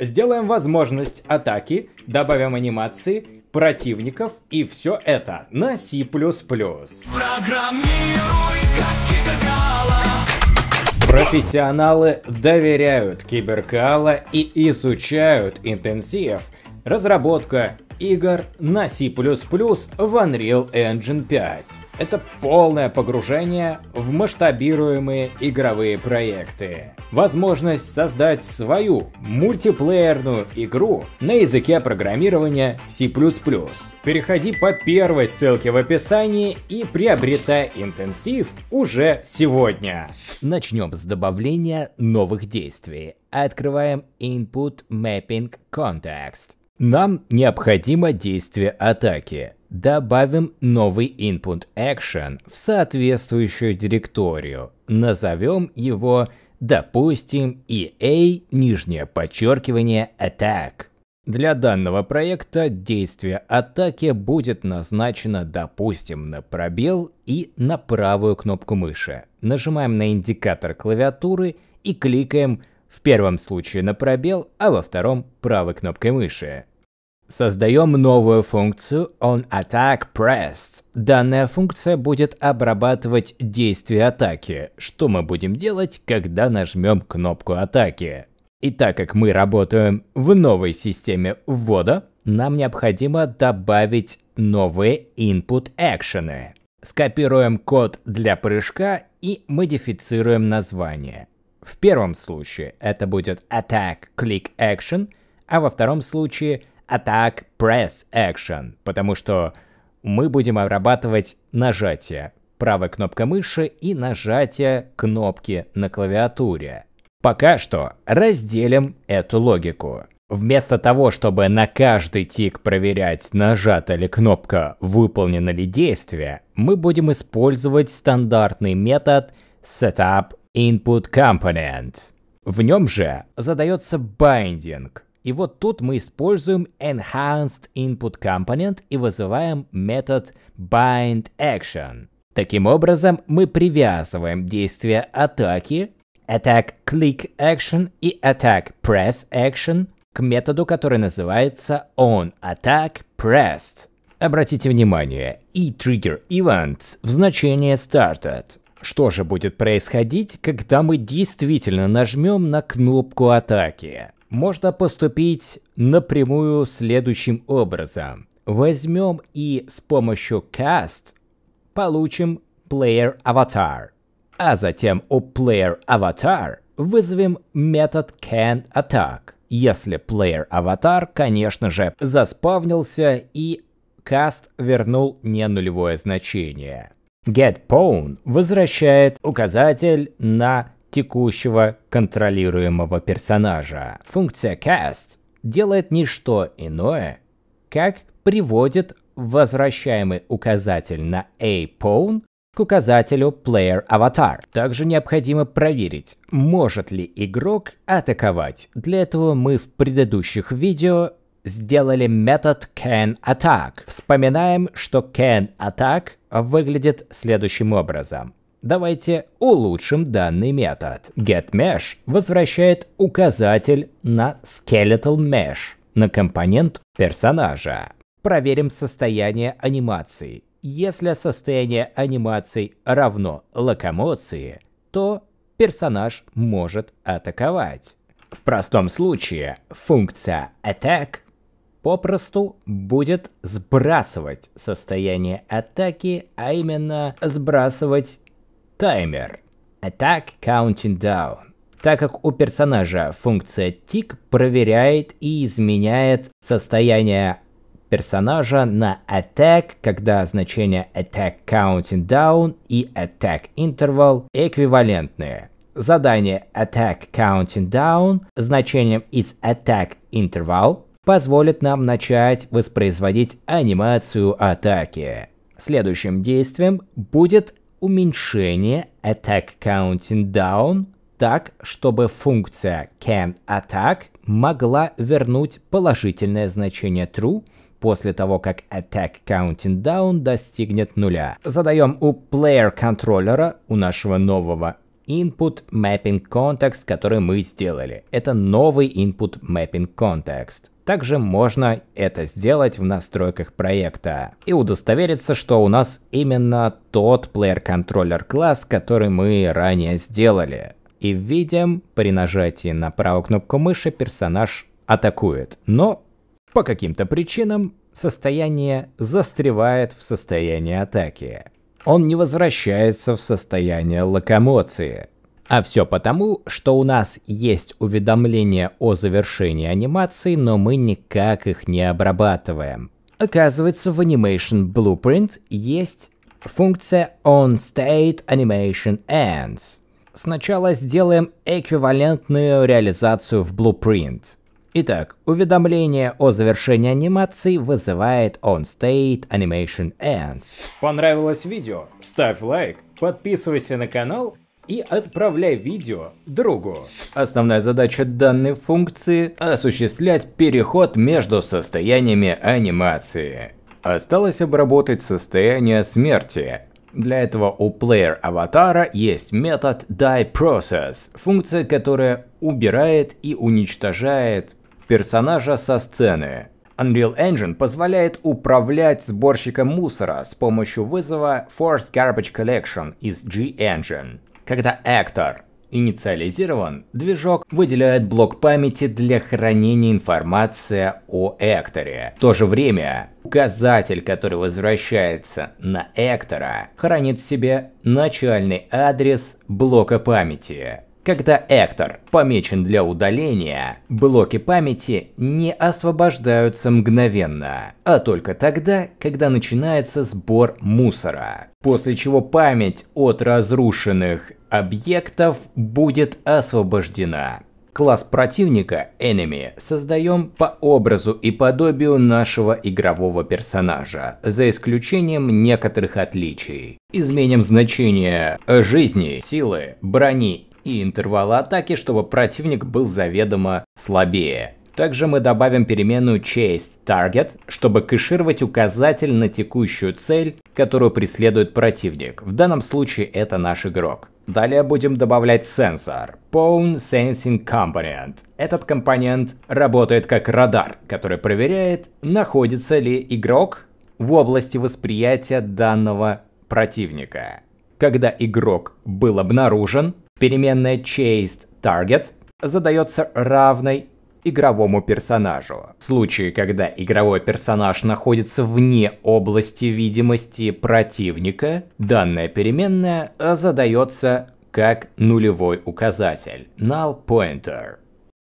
Сделаем возможность атаки, добавим анимации, противников и все это на C++. Профессионалы доверяют Киберкала и изучают интенсив, разработка игр на C++ в Unreal Engine 5 это полное погружение в масштабируемые игровые проекты. Возможность создать свою мультиплеерную игру на языке программирования C++. Переходи по первой ссылке в описании и приобретай интенсив уже сегодня. Начнем с добавления новых действий. Открываем Input Mapping Context. Нам необходимо действие атаки – Добавим новый input action в соответствующую директорию. Назовем его, допустим, EA, нижнее подчеркивание, attack. Для данного проекта действие атаки будет назначено, допустим, на пробел и на правую кнопку мыши. Нажимаем на индикатор клавиатуры и кликаем в первом случае на пробел, а во втором правой кнопкой мыши. Создаем новую функцию onAttackPressed. Данная функция будет обрабатывать действие атаки, что мы будем делать, когда нажмем кнопку атаки. И так как мы работаем в новой системе ввода, нам необходимо добавить новые input экшены. Скопируем код для прыжка и модифицируем название. В первом случае это будет Attack Click Action, а во втором случае attack Press Action, потому что мы будем обрабатывать нажатие правой кнопкой мыши и нажатие кнопки на клавиатуре. Пока что разделим эту логику. Вместо того, чтобы на каждый тик проверять, нажата ли кнопка, выполнено ли действие, мы будем использовать стандартный метод Setup Input Component. В нем же задается binding, и вот тут мы используем Enhanced Input Component и вызываем метод BindAction. Таким образом, мы привязываем действия атаки Attack Click Action и Attack Press Action к методу, который называется OnAttackPressed. Обратите внимание, и Trigger Events в значение Started. Что же будет происходить, когда мы действительно нажмем на кнопку атаки? можно поступить напрямую следующим образом. Возьмем и с помощью cast получим player avatar, а затем у player avatar вызовем метод canAttack, если player avatar, конечно же, заспавнился и cast вернул не нулевое значение. GetPwn возвращает указатель на текущего контролируемого персонажа. Функция cast делает не что иное, как приводит возвращаемый указатель на a pawn к указателю Player Avatar. Также необходимо проверить, может ли игрок атаковать. Для этого мы в предыдущих видео сделали метод can attack. Вспоминаем, что can attack выглядит следующим образом. Давайте улучшим данный метод. GetMesh возвращает указатель на Skeletal Mesh, на компонент персонажа. Проверим состояние анимации. Если состояние анимации равно локомоции, то персонаж может атаковать. В простом случае функция Attack попросту будет сбрасывать состояние атаки, а именно сбрасывать Таймер. Attack Counting Down. Так как у персонажа функция tick проверяет и изменяет состояние персонажа на attack, когда значения attack counting down и attack interval эквивалентные. Задание attack counting down значением из attack interval позволит нам начать воспроизводить анимацию атаки. Следующим действием будет уменьшение Attack Counting Down так, чтобы функция can attack могла вернуть положительное значение true после того, как attack counting down достигнет нуля. Задаем у player контроллера, у нашего нового input mapping context, который мы сделали. Это новый input mapping context. Также можно это сделать в настройках проекта и удостовериться, что у нас именно тот player-контроллер класс, который мы ранее сделали. И видим, при нажатии на правую кнопку мыши персонаж атакует, но по каким-то причинам состояние застревает в состоянии атаки он не возвращается в состояние локомоции. А все потому, что у нас есть уведомления о завершении анимации, но мы никак их не обрабатываем. Оказывается, в Animation Blueprint есть функция OnStateAnimationEnds. Сначала сделаем эквивалентную реализацию в Blueprint. Итак, уведомление о завершении анимации вызывает OnState Animation Ends. Понравилось видео? Ставь лайк, подписывайся на канал и отправляй видео другу. Основная задача данной функции – осуществлять переход между состояниями анимации. Осталось обработать состояние смерти, для этого у player аватара есть метод dieProcess, функция, которая убирает и уничтожает персонажа со сцены. Unreal Engine позволяет управлять сборщиком мусора с помощью вызова Force Garbage Collection из G-Engine. Когда Actor инициализирован, движок выделяет блок памяти для хранения информации о Экторе. В то же время указатель, который возвращается на Эктора, хранит в себе начальный адрес блока памяти. Когда Эктор помечен для удаления, блоки памяти не освобождаются мгновенно, а только тогда, когда начинается сбор мусора. После чего память от разрушенных объектов будет освобождена. Класс противника Enemy создаем по образу и подобию нашего игрового персонажа, за исключением некоторых отличий. Изменим значение жизни, силы, брони и интервала атаки, чтобы противник был заведомо слабее. Также мы добавим переменную chase Target, чтобы кэшировать указатель на текущую цель, которую преследует противник. В данном случае это наш игрок. Далее будем добавлять сенсор Pwn Sensing Component. Этот компонент работает как радар, который проверяет, находится ли игрок в области восприятия данного противника. Когда игрок был обнаружен, переменная Chased Target задается равной игровому персонажу. В случае, когда игровой персонаж находится вне области видимости противника, данная переменная задается как нулевой указатель null pointer.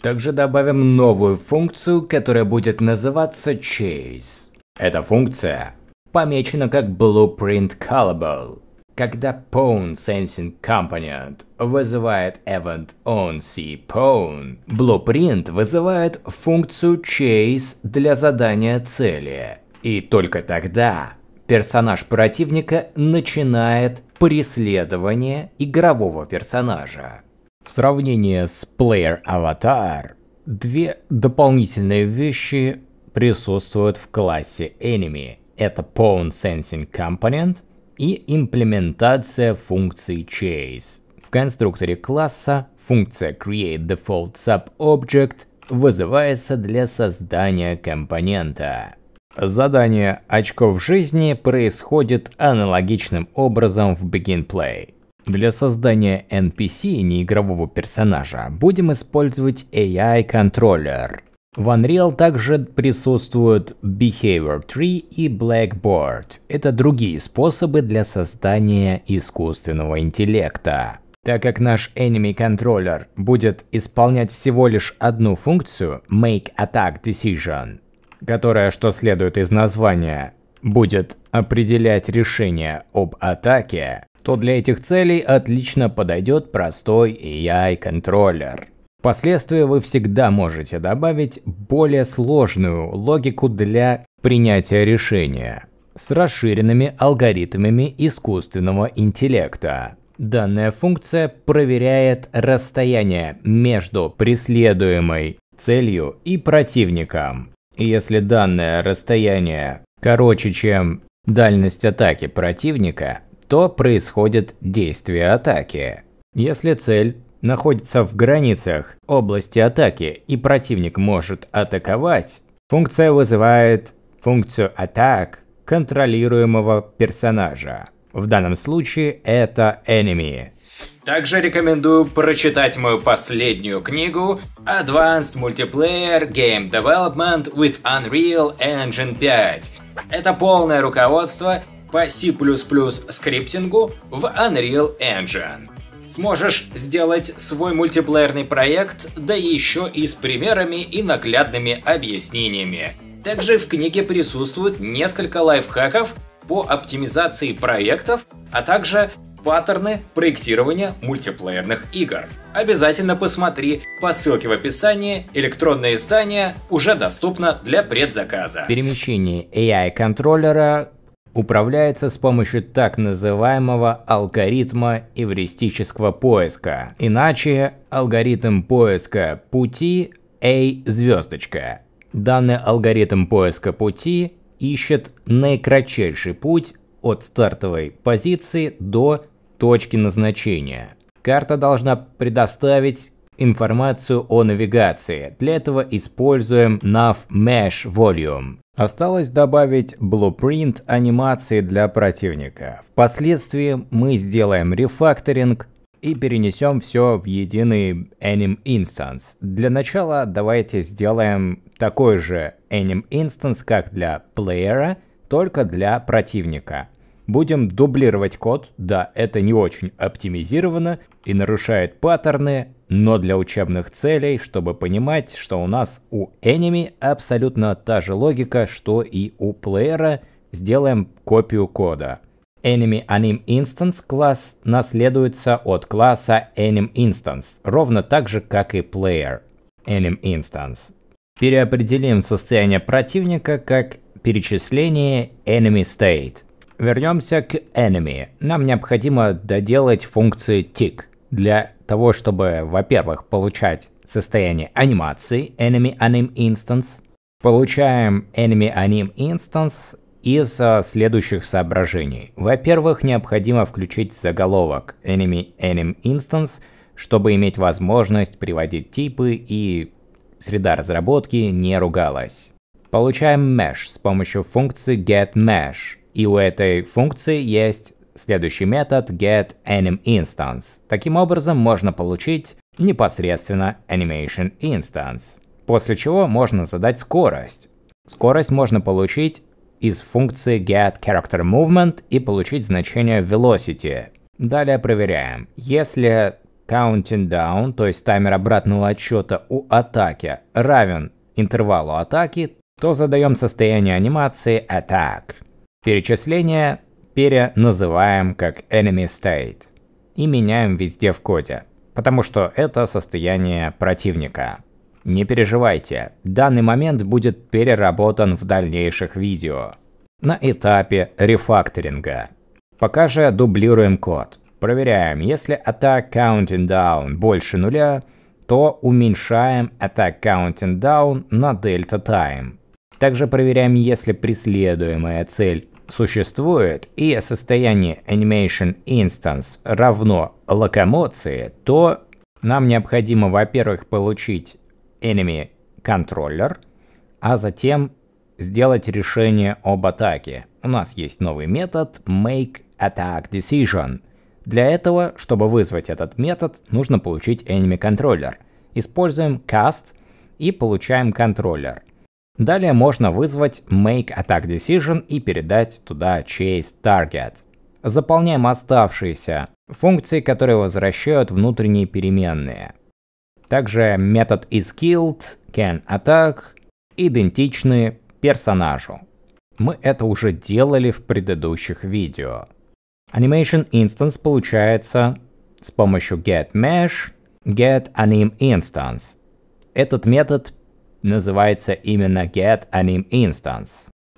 Также добавим новую функцию, которая будет называться chase. Эта функция помечена как blueprint callable. Когда Pawn Sensing Component вызывает Event on C Pawn, Blueprint вызывает функцию Chase для задания цели. И только тогда персонаж противника начинает преследование игрового персонажа. В сравнении с Player Avatar, две дополнительные вещи присутствуют в классе Enemy. Это Pawn Sensing Component и имплементация функции chase. В конструкторе класса функция createDefaultSubObject вызывается для создания компонента. Задание очков жизни происходит аналогичным образом в BeginPlay. Для создания NPC неигрового персонажа будем использовать AI-контроллер. В Unreal также присутствуют Behavior Tree и Blackboard. Это другие способы для создания искусственного интеллекта. Так как наш Enemy Controller будет исполнять всего лишь одну функцию Make Attack Decision, которая, что следует из названия, будет определять решение об атаке, то для этих целей отлично подойдет простой AI-контроллер. Впоследствии вы всегда можете добавить более сложную логику для принятия решения с расширенными алгоритмами искусственного интеллекта. Данная функция проверяет расстояние между преследуемой целью и противником. Если данное расстояние короче, чем дальность атаки противника, то происходит действие атаки. Если цель находится в границах области атаки и противник может атаковать, функция вызывает функцию атак контролируемого персонажа. В данном случае это Enemy. Также рекомендую прочитать мою последнюю книгу Advanced Multiplayer Game Development with Unreal Engine 5. Это полное руководство по C++ скриптингу в Unreal Engine сможешь сделать свой мультиплеерный проект, да еще и с примерами и наглядными объяснениями. Также в книге присутствует несколько лайфхаков по оптимизации проектов, а также паттерны проектирования мультиплеерных игр. Обязательно посмотри по ссылке в описании, электронное издание уже доступно для предзаказа. Перемещение AI-контроллера управляется с помощью так называемого алгоритма эвристического поиска, иначе алгоритм поиска пути A звездочка. Данный алгоритм поиска пути ищет наикратчайший путь от стартовой позиции до точки назначения. Карта должна предоставить информацию о навигации. Для этого используем nav mesh volume. Осталось добавить blueprint анимации для противника. Впоследствии мы сделаем рефакторинг и перенесем все в единый anim instance. Для начала давайте сделаем такой же anim instance, как для плеера, только для противника. Будем дублировать код, да, это не очень оптимизировано и нарушает паттерны, но для учебных целей, чтобы понимать, что у нас у Enemy абсолютно та же логика, что и у плеера, сделаем копию кода. Enemy Anim класс наследуется от класса Anim ровно так же, как и Player Anim Переопределим состояние противника как перечисление EnemyState. Вернемся к Enemy. Нам необходимо доделать функцию tick для того, чтобы, во-первых, получать состояние анимации Enemy Anim Instance. Получаем Enemy Anim Instance из а, следующих соображений. Во-первых, необходимо включить заголовок Enemy Anim Instance, чтобы иметь возможность приводить типы и среда разработки не ругалась. Получаем mesh с помощью функции getMesh, и у этой функции есть Следующий метод get anim instance. Таким образом можно получить непосредственно animation instance, после чего можно задать скорость. Скорость можно получить из функции get character movement и получить значение velocity. Далее проверяем. Если counting down, то есть таймер обратного отсчета у атаки равен интервалу атаки, то задаем состояние анимации attack. Перечисление переназываем как enemy state и меняем везде в коде, потому что это состояние противника. Не переживайте, данный момент будет переработан в дальнейших видео на этапе рефакторинга. Пока же дублируем код. Проверяем, если attack counting down больше нуля, то уменьшаем attack counting down на delta time. Также проверяем, если преследуемая цель существует и состояние animation instance равно локомоции, то нам необходимо, во-первых, получить enemy controller, а затем сделать решение об атаке. У нас есть новый метод make attack decision. Для этого, чтобы вызвать этот метод, нужно получить enemy controller. Используем cast и получаем контроллер. Далее можно вызвать Make Attack Decision и передать туда Chase Target. Заполняем оставшиеся функции, которые возвращают внутренние переменные. Также метод isKilled, canAttack идентичны персонажу. Мы это уже делали в предыдущих видео. Animation Instance получается с помощью getMesh, getAnimInstance. Этот метод называется именно get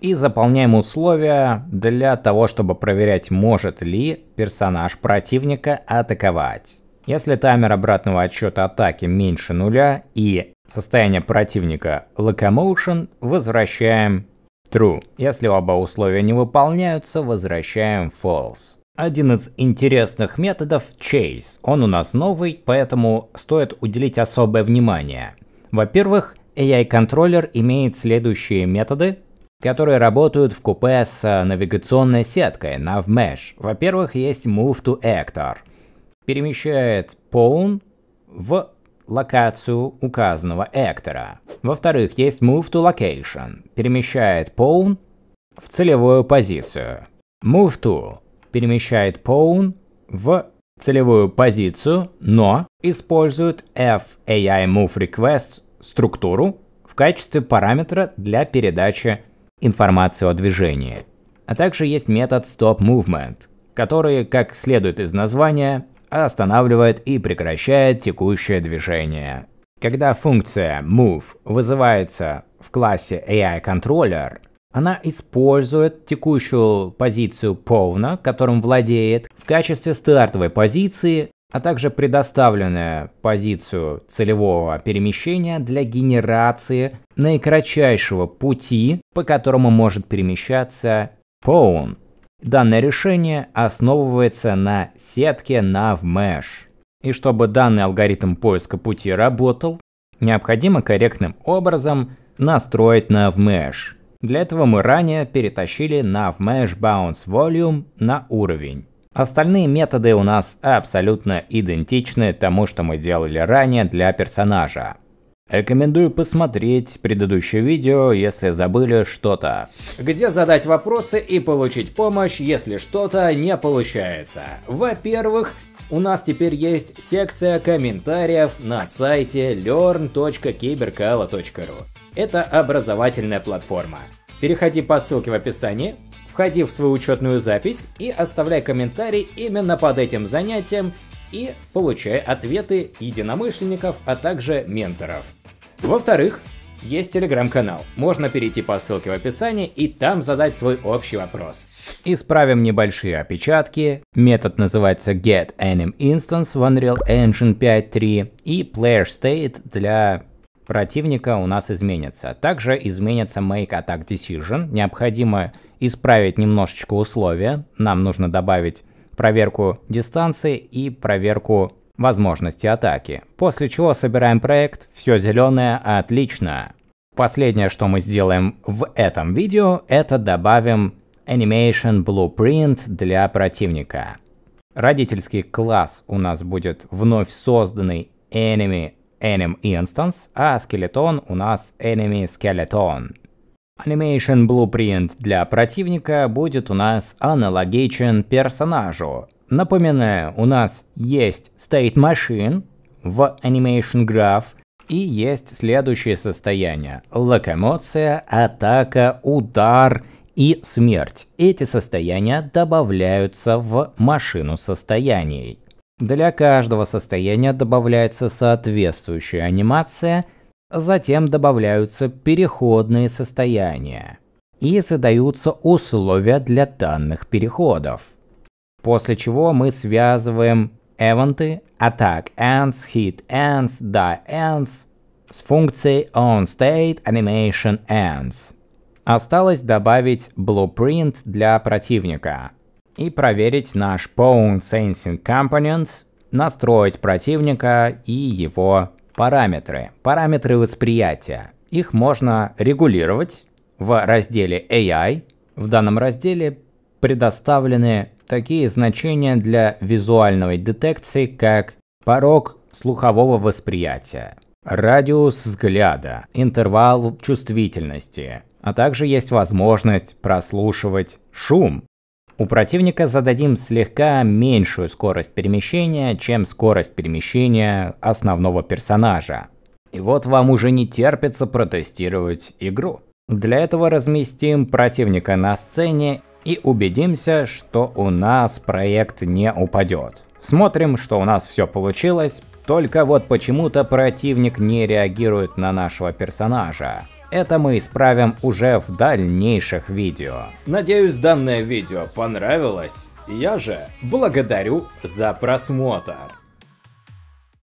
И заполняем условия для того, чтобы проверять, может ли персонаж противника атаковать. Если таймер обратного отсчета атаки меньше нуля и состояние противника locomotion, возвращаем true. Если оба условия не выполняются, возвращаем false. Один из интересных методов – chase. Он у нас новый, поэтому стоит уделить особое внимание. Во-первых, AI-контроллер имеет следующие методы, которые работают в купе с э, навигационной сеткой NavMesh. Во-первых, есть Move to Actor. Перемещает Pawn в локацию указанного Actor. Во-вторых, есть Move to Location. Перемещает Pawn в целевую позицию. Move to перемещает Pawn в целевую позицию, но использует FAI Move Request структуру в качестве параметра для передачи информации о движении. А также есть метод Stop Movement, который, как следует из названия, останавливает и прекращает текущее движение. Когда функция move вызывается в классе AI Controller, она использует текущую позицию повна, которым владеет, в качестве стартовой позиции а также предоставленная позицию целевого перемещения для генерации наикратчайшего пути, по которому может перемещаться Phone. Данное решение основывается на сетке NavMesh. И чтобы данный алгоритм поиска пути работал, необходимо корректным образом настроить NavMesh. Для этого мы ранее перетащили NavMesh Bounce Volume на уровень. Остальные методы у нас абсолютно идентичны тому, что мы делали ранее для персонажа. Рекомендую посмотреть предыдущее видео, если забыли что-то. Где задать вопросы и получить помощь, если что-то не получается? Во-первых, у нас теперь есть секция комментариев на сайте learn.kyberkala.ru. Это образовательная платформа. Переходи по ссылке в описании, Входи в свою учетную запись и оставляй комментарий именно под этим занятием и получай ответы единомышленников, а также менторов. Во-вторых, есть телеграм-канал. Можно перейти по ссылке в описании и там задать свой общий вопрос. Исправим небольшие опечатки. Метод называется GetAnimInstance в Unreal Engine 5.3 и PlayerState для противника у нас изменится. Также изменится Make Attack Decision. Необходимо исправить немножечко условия. Нам нужно добавить проверку дистанции и проверку возможности атаки. После чего собираем проект, все зеленое, отлично. Последнее, что мы сделаем в этом видео, это добавим Animation Blueprint для противника. Родительский класс у нас будет вновь созданный Enemy enemy instance, а скелетон у нас enemy skeleton. Animation Blueprint для противника будет у нас аналогичен персонажу. Напоминаю, у нас есть State Machine в Animation Graph и есть следующие состояния. Локомоция, атака, удар и смерть. Эти состояния добавляются в машину состояний. Для каждого состояния добавляется соответствующая анимация, затем добавляются переходные состояния и задаются условия для данных переходов. После чего мы связываем эвенты attack ends, hit ends, die ends с функцией onState animation ends. Осталось добавить blueprint для противника – и проверить наш Pawn Sensing Component, настроить противника и его параметры. Параметры восприятия. Их можно регулировать в разделе AI. В данном разделе предоставлены такие значения для визуальной детекции, как порог слухового восприятия, радиус взгляда, интервал чувствительности, а также есть возможность прослушивать шум у противника зададим слегка меньшую скорость перемещения, чем скорость перемещения основного персонажа. И вот вам уже не терпится протестировать игру. Для этого разместим противника на сцене и убедимся, что у нас проект не упадет. Смотрим, что у нас все получилось, только вот почему-то противник не реагирует на нашего персонажа это мы исправим уже в дальнейших видео. Надеюсь, данное видео понравилось. Я же благодарю за просмотр.